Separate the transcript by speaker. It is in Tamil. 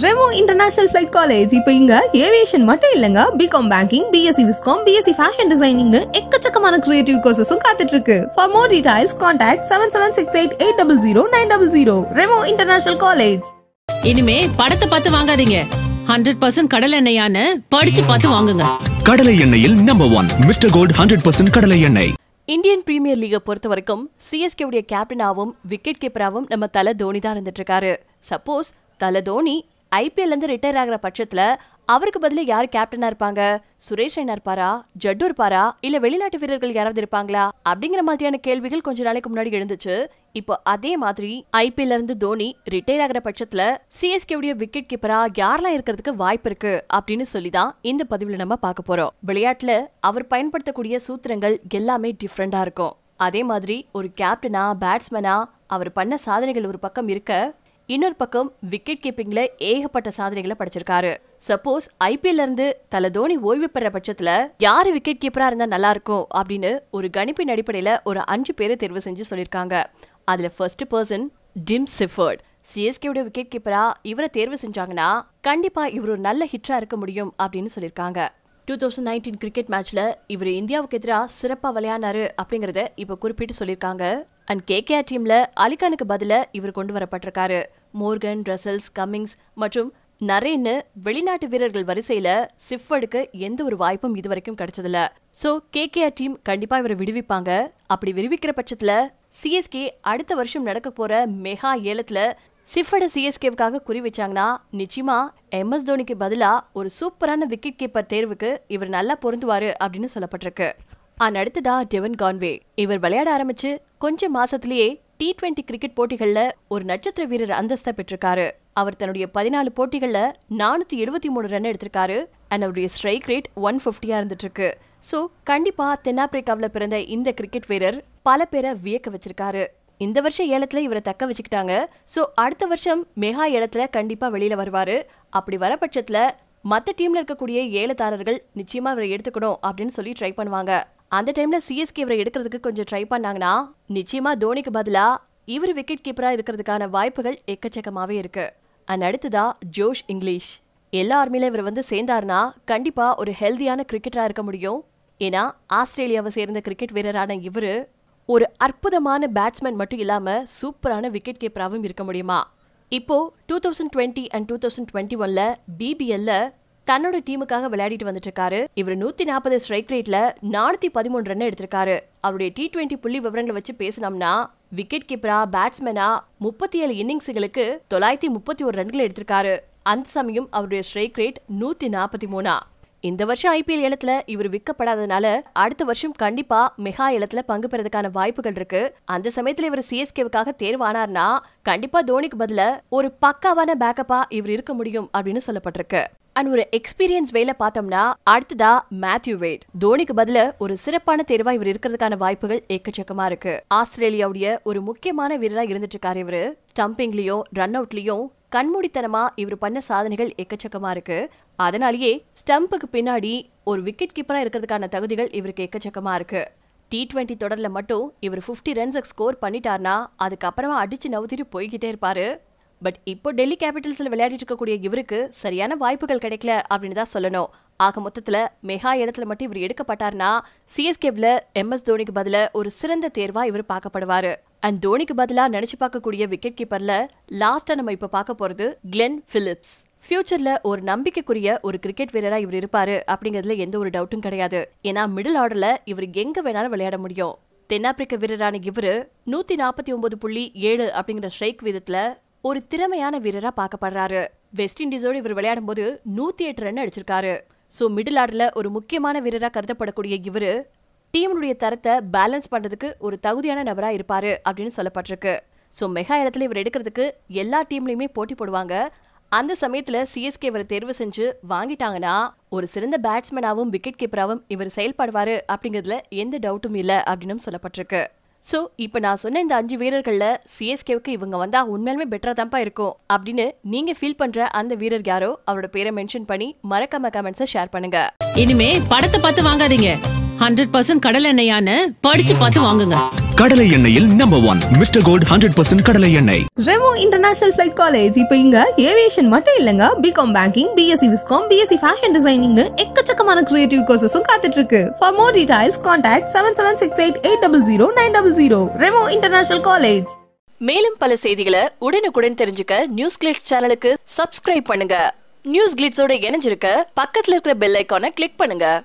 Speaker 1: ரெமோ இன்டர்நேஷனல் ஃபிளைட் காலேஜ் இப்போ இங்க ஏவியேஷன் மட்டும் இல்லைங்க B Com banking B Sc viscom B Sc fashion டிசைனிங்னு எக்கச்சக்கமான கிரியேட்டிவ் கோர்சஸும் காத்துட்டு இருக்கு for more details contact seven seven six eight eight double zero nine double zero Remo international college இனிமே படத்தை பார்த்து வாங்காதீங்க ஹண்ட்ரட் பர்சன்ட் கடலை எண்ணெயான்னு படிச்சு பார்த்து வாங்குங்க கடலை எண்ணெயில் number one mister gold hundred percent கடலை எண்ணெய் இந்தியன் பிரீமியர் லீகை பொறுத்த வரைக்கும் சிஎஸ்கேவுடைய கேப்டனாகவும் விக்கெட் கீப்பராகவும் நம்ம தலை தோனி தான் இருந்துட்டு இருக்காரு சப்போஸ் தலை தோனி ஐபிஎல்லேருந்து ரிட்டையர் ஆகிற பட்சத்தில் அவருக்கு பதில் யார் கேப்டனா இருப்பாங்க சுரேஷ் ரெய்னா இருப்பாரா ஜட்டு இருப்பாரா இல்ல வெளிநாட்டு வீரர்கள் யாராவது இருப்பாங்களா அப்படிங்கிற மாதிரியான கேள்விகள் கொஞ்ச நாளைக்கு முன்னாடி எழுந்துச்சு இப்போ அதே மாதிரி ஐபிஎல்ல இருந்து தோனி ரிட்டையர் ஆகிற பட்சத்துல சிஎஸ்கேவுடைய விக்கெட் கீப்பரா யாரெல்லாம் இருக்கிறதுக்கு வாய்ப்பு இருக்கு அப்படின்னு சொல்லி தான் இந்த பதிவில் நம்ம பார்க்க போறோம் விளையாட்டுல அவர் பயன்படுத்தக்கூடிய சூத்திரங்கள் எல்லாமே டிஃப்ரெண்டா இருக்கும் அதே மாதிரி ஒரு கேப்டனா பேட்ஸ்மேனா அவர் பண்ண சாதனைகள் ஒரு பக்கம் இருக்க இன்னொரு பக்கம் விக்கெட் கீப்பிங்ல ஏகப்பட்ட சாதனைகளை படிச்சிருக்காரு சப்போஸ் ஐபிஎல்ல இருந்து தல தோனி ஓய்வு பெற பட்சத்துல யாரு விக்கெட் கீப்பரா இருந்தா நல்லா இருக்கும் அப்படின்னு ஒரு கணிப்பின் அடிப்படையில ஒரு அஞ்சு பேரை தேர்வு செஞ்சு சொல்லியிருக்காங்க அதுல ஃபர்ஸ்ட் பர்சன் டிம் சிஃபர்ட் சிஎஸ்கேவோட விக்கெட் கீப்பரா இவரை தேர்வு செஞ்சாங்கன்னா கண்டிப்பா இவர் ஒரு நல்ல ஹிட்டரா இருக்க முடியும் அப்படின்னு சொல்லியிருக்காங்க டூ தௌசண்ட் நைன்டீன் கிரிக்கெட் மேட்ச்ல இவர் இந்தியாவுக்கு எதிராக சிறப்பாக விளையாடினாரு அப்படிங்கிறத இப்போ குறிப்பிட்டு சொல்லியிருக்காங்க அண்ட் கேகேஆர் டீம்ல அலிகானுக்கு பதிலாக இவர் கொண்டு வரப்பட்டிருக்காரு மோர்கன் ரசல்ஸ் கம்மிங்ஸ் மற்றும் நரேன்னு வெளிநாட்டு வீரர்கள் வரிசையில சிஃபடுக்கு எந்த ஒரு வாய்ப்பும் இது வரைக்கும் கிடைச்சதில்ல ஸோ கேகேஆர் டீம் கண்டிப்பா இவரை விடுவிப்பாங்க அப்படி விடுவிக்கிற பட்சத்துல சிஎஸ்கே அடுத்த வருஷம் நடக்க போற மெகா ஏலத்துல சிஃபர்டு சிஎஸ்கேவுக்காக குறி வச்சாங்கன்னா நிச்சயமா எம்எஸ் தோனிக்கு பதிலாக ஒரு சூப்பரான விக்கெட் கீப்பர் தேர்வுக்கு இவர் நல்லா பொருந்துவார் அப்படின்னு சொல்லப்பட்டிருக்கு ஆனால் அடுத்ததா டெவன் கான்வே இவர் விளையாட ஆரம்பிச்சு கொஞ்சம் மாசத்திலேயே டி ட்வெண்ட்டி கிரிக்கெட் போட்டிகளில் ஒரு நட்சத்திர வீரர் அந்தஸ்தை பெற்றிருக்காரு அவர் தன்னுடைய பதினாலு போட்டிகளில் நானூற்றி எழுபத்தி மூணு ரன் எடுத்திருக்காரு அண்ட் அவருடைய ஸ்ட்ரைக் ரேட் ஒன் ஃபிஃப்டியாக இருந்துட்டுருக்கு ஸோ கண்டிப்பாக தென்னாப்பிரிக்காவில் பிறந்த இந்த கிரிக்கெட் வீரர் பல பேரை வியக்க வச்சிருக்காரு இந்த வருஷம் ஏலத்தில் இவரை தக்க வச்சுக்கிட்டாங்க ஸோ அடுத்த வருஷம் மெகா ஏலத்தில் கண்டிப்பாக வெளியில் வருவார் அப்படி வர பட்சத்துல மற்ற டீமில் இருக்கக்கூடிய ஏலத்தாரர்கள் நிச்சயமாக இவரை எடுத்துக்கணும் அப்படின்னு சொல்லி ட்ரை பண்ணுவாங்க அந்த டைமில் சிஎஸ்கே இவரை எடுக்கிறதுக்கு கொஞ்சம் ட்ரை பண்ணாங்கன்னா நிச்சயமாக தோனிக்கு பதிலாக இவர் விக்கெட் கீப்பராக இருக்கிறதுக்கான வாய்ப்புகள் எக்கச்சக்கமாகவே இருக்குது அண்ட் அடுத்ததா ஜோஷ் இங்கிலீஷ் எல்லா ஆர்மியில் இவர் வந்து சேர்ந்தாருனா கண்டிப்பாக ஒரு ஹெல்தியான கிரிக்கெட்டராக இருக்க முடியும் ஏன்னா ஆஸ்திரேலியாவை சேர்ந்த கிரிக்கெட் வீரரான இவர் ஒரு அற்புதமான பேட்ஸ்மேன் மட்டும் இல்லாமல் சூப்பரான விக்கெட் கீப்பராகவும் இருக்க முடியுமா இப்போ two thousand twenty and two thousand twenty ஒன்ல பிபிஎல்ல தன்னோட டீமுக்காக விளையாடிட்டு வந்துட்டு இவர் நூத்தி நாற்பது ஸ்ட்ரைக் ரேட்ல நானூத்தி பதிமூணு ரன் எடுத்திருக்காரு அவருடைய டி டுவெண்ட்டி புள்ளி விவரங்களை வச்சு பேசினோம்னா விக்கெட் கீப்பரா பேட்ஸ்மேனா முப்பத்தி ஏழு இன்னிங்ஸுகளுக்கு தொள்ளாயிரத்தி முப்பத்தி ஒரு ரன்கள் எடுத்திருக்காரு அந்த சமயம் அவருடைய ஸ்ட்ரைக் ரேட் நூத்தி நாற்பத்தி மூணா இந்த வருஷம் ஐபிஎல் இடத்துல இவர் விற்கப்படாததுனால அடுத்த வருஷம் கண்டிப்பா மெகா இடத்துல பங்கு பெறதுக்கான வாய்ப்புகள் இருக்கு அந்த சமயத்துல இவர் சிஎஸ்கேவுக்காக தேர்வானார்னா கண்டிப்பா தோனிக்கு பதில ஒரு பக்காவான பேக்கப்பா இவர் இருக்க முடியும் அப்படின்னு சொல்லப்பட்டிருக்கு அண்ட் ஒரு எக்ஸ்பீரியன்ஸ் வேல பார்த்தோம்னா அடுத்ததா மேத்யூ வெயிட் தோனிக்கு பதில ஒரு சிறப்பான தேர்வா இவர் இருக்கிறதுக்கான வாய்ப்புகள் எக்கச்சக்கமா இருக்கு ஆஸ்திரேலியாவுடைய ஒரு முக்கியமான வீரரா இருந்துட்டு இருக்காரு இவரு ஸ்டம்பிங்லயும் ரன் அவுட்லயும் கண்மூடித்தனமா இவர் பண்ண சாதனைகள் எக்கச்சக்கமா இருக்கு அதனாலேயே ஸ்டம்புக்கு பின்னாடி ஒரு விக்கெட் கீப்பரா இருக்கிறதுக்கான தகுதிகள் இவருக்கு எக்கச்சக்கமா இருக்கு டி டுவெண்ட்டி தொடரில் மட்டும் இவர் ஃபிஃப்டி ரன்ஸுக்கு ஸ்கோர் பண்ணிட்டாருனா அதுக்கப்புறமா அடிச்சு நவுத்திட்டு போய்கிட்டே இருப்பாரு பட் இப்போ டெல்லி கேபிட்டல்ஸில் விளையாடிட்டு இருக்கக்கூடிய இவருக்கு சரியான வாய்ப்புகள் கிடைக்கல அப்படின்னு தான் சொல்லணும் ஆக மொத்தத்தில் மெகா இடத்துல மட்டும் இவர் எடுக்கப்பட்டார்னா சிஎஸ்கேவில் எம்எஸ் தோனிக்கு பதிலாக ஒரு சிறந்த தேர்வாக இவர் பார்க்கப்படுவார் அண்ட் தோனிக்கு பதிலாக நினச்சி பார்க்கக்கூடிய விக்கெட் கீப்பரில் லாஸ்ட்டாக நம்ம இப்போ பார்க்க போகிறது கிளென் ஃபிலிப்ஸ் ஃபியூச்சர்ல ஒரு நம்பிக்கைக்குரிய ஒரு கிரிக்கெட் வீரராக இவர் இருப்பார் அப்படிங்கிறதுல எந்த ஒரு டவுட்டும் கிடையாது ஏன்னா மிடில் ஆர்டரில் இவர் எங்கே வேணாலும் விளையாட முடியும் தென்னாப்பிரிக்க வீரரான இவர் நூற்றி நாற்பத்தி ஒன்பது புள்ளி ஏழு அப்படிங்கிற ஸ்ட்ரைக் வீதத்துல ஒரு திறமையான வீரரா பார்க்கப்படுறாரு வெஸ்ட் இண்டீஸோடு இவர் விளையாடும் போது நூத்தி எட்டு ரன் அடிச்சிருக்காரு ஸோ மிடில் ஆர்டர்ல ஒரு முக்கியமான வீரரா கருதப்படக்கூடிய இவர் டீமுடைய தரத்தை பேலன்ஸ் பண்றதுக்கு ஒரு தகுதியான நபரா இருப்பாரு அப்படின்னு சொல்லப்பட்டிருக்கு ஸோ மெகா இடத்துல இவர் எடுக்கிறதுக்கு எல்லா டீம்லையுமே போட்டி போடுவாங்க அந்த சமயத்துல சிஎஸ்கே இவரை தேர்வு செஞ்சு வாங்கிட்டாங்கன்னா ஒரு சிறந்த பேட்ஸ்மேனாவும் விக்கெட் கீப்பராகவும் இவர் செயல்படுவாரு அப்படிங்கிறதுல எந்த டவுட்டும் இல்லை அப்படின்னும் சொல்லப்பட்டிருக்கு ஸோ இப்போ நான் சொன்ன இந்த அஞ்சு வீரர்களில் சிஎஸ்கேவுக்கு இவங்க வந்தால் உண்மையிலுமே பெட்டராக தான்ப்பா இருக்கும் அப்படின்னு நீங்கள் ஃபீல் பண்ணுற அந்த வீரர் யாரோ அவரோட பேரை மென்ஷன் பண்ணி மறக்காம கமெண்ட்ஸை ஷேர் பண்ணுங்க இனிமே படத்தை பார்த்து வாங்காதீங்க ஹண்ட்ரட் பர்சன்ட் கடல் எண்ணெயான்னு படிச்சு பார்த்து வாங்குங்க கடலை எண்ணெயில் number one mister gold hundred percent கடலை எண்ணெய் ரெமோ இன்டர்நேஷனல் பிளைட் காலேஜ் இப்போ இங்க ஏவியேஷன் மட்டும் இல்லங்க B Com banking B Sc viscom B Sc fashion டிசைனிங்னு எக்கச்சக்கமான கிரியேட்டிவ் கோர்சஸும் காத்துட்டு இருக்கு for more details contact seven seven six eight eight double zero nine double zero Remo international college மேலும் பல செய்திகளை உடனுக்குடன் தெரிஞ்சுக்க நியூஸ் கிளிட்ஸ் சேனலுக்கு சப்ஸ்கிரைப் பண்ணுங்க நியூஸ் கிளிட்ஸோட இணைஞ்சிருக்க பக்கத்துல இருக்கிற பெல் ஐக்கானை கிளிக் பண்ணுங்க